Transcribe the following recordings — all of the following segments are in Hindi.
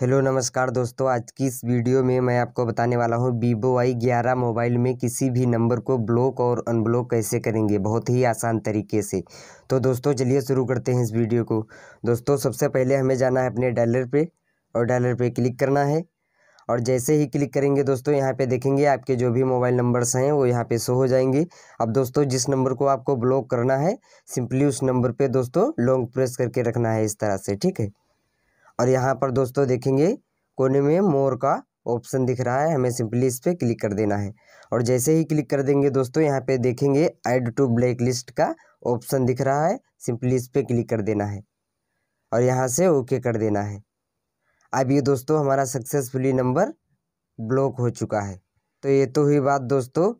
हेलो नमस्कार दोस्तों आज की इस वीडियो में मैं आपको बताने वाला हूं वीवो वाई ग्यारह मोबाइल में किसी भी नंबर को ब्लॉक और अनब्लॉक कैसे करेंगे बहुत ही आसान तरीके से तो दोस्तों चलिए शुरू करते हैं इस वीडियो को दोस्तों सबसे पहले हमें जाना है अपने डायलर पे और डायलर पे क्लिक करना है और जैसे ही क्लिक करेंगे दोस्तों यहाँ पर देखेंगे आपके जो भी मोबाइल नंबर्स हैं वो यहाँ पर शो हो जाएंगे अब दोस्तों जिस नंबर को आपको ब्लॉक करना है सिंपली उस नंबर पर दोस्तों लॉन्ग प्रेस करके रखना है इस तरह से ठीक है और यहाँ पर दोस्तों देखेंगे कोने में मोर का ऑप्शन दिख रहा है हमें सिंपली इस पर क्लिक कर देना है और जैसे ही क्लिक कर देंगे दोस्तों यहाँ पे देखेंगे ऐड टू ब्लैक लिस्ट का ऑप्शन दिख रहा है सिंपली इस पर क्लिक कर देना है और यहाँ से ओके कर देना है अब ये दोस्तों हमारा सक्सेसफुली नंबर ब्लॉक हो चुका है तो ये तो हुई बात दोस्तों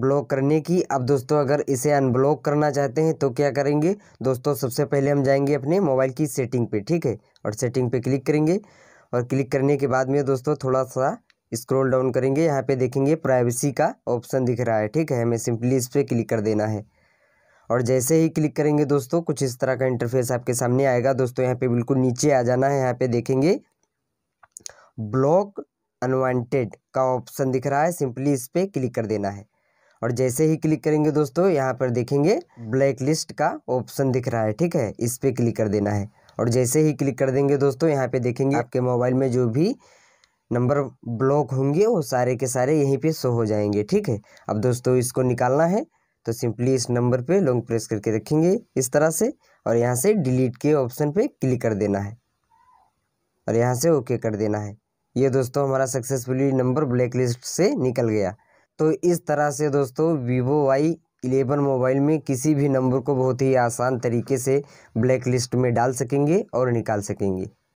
ब्लॉक करने की अब दोस्तों अगर इसे अनब्लॉक करना चाहते हैं तो क्या करेंगे दोस्तों सबसे पहले हम जाएंगे अपने मोबाइल की सेटिंग पे ठीक है और सेटिंग पे क्लिक करेंगे और क्लिक करने के बाद में दोस्तों थोड़ा सा स्क्रॉल डाउन करेंगे यहाँ पे देखेंगे प्राइवेसी का ऑप्शन दिख रहा है ठीक है हमें सिंपली इस पर क्लिक कर देना है और जैसे ही क्लिक करेंगे दोस्तों कुछ इस तरह का इंटरफेस आपके सामने आएगा दोस्तों यहाँ पर बिल्कुल नीचे आ जाना है यहाँ पर देखेंगे ब्लॉक अनवांटेड का ऑप्शन दिख रहा है सिंपली इस पर क्लिक कर देना है और जैसे ही क्लिक करेंगे दोस्तों यहाँ पर देखेंगे ब्लैक लिस्ट का ऑप्शन दिख रहा है ठीक है इस पर क्लिक कर देना है और जैसे ही क्लिक कर देंगे दोस्तों यहाँ पे देखेंगे आपके मोबाइल में जो भी नंबर ब्लॉक होंगे वो सारे के सारे यहीं पे शो हो जाएंगे ठीक है अब दोस्तों इसको निकालना है तो सिंपली इस नंबर पे लॉन्ग प्रेस करके रखेंगे इस तरह से और यहाँ से डिलीट के ऑप्शन पे क्लिक कर देना है और यहाँ से ओके कर देना है ये दोस्तों हमारा सक्सेसफुली नंबर ब्लैक लिस्ट से निकल गया तो इस तरह से दोस्तों वीवो वाई इलेवन मोबाइल में किसी भी नंबर को बहुत ही आसान तरीके से ब्लैक लिस्ट में डाल सकेंगे और निकाल सकेंगे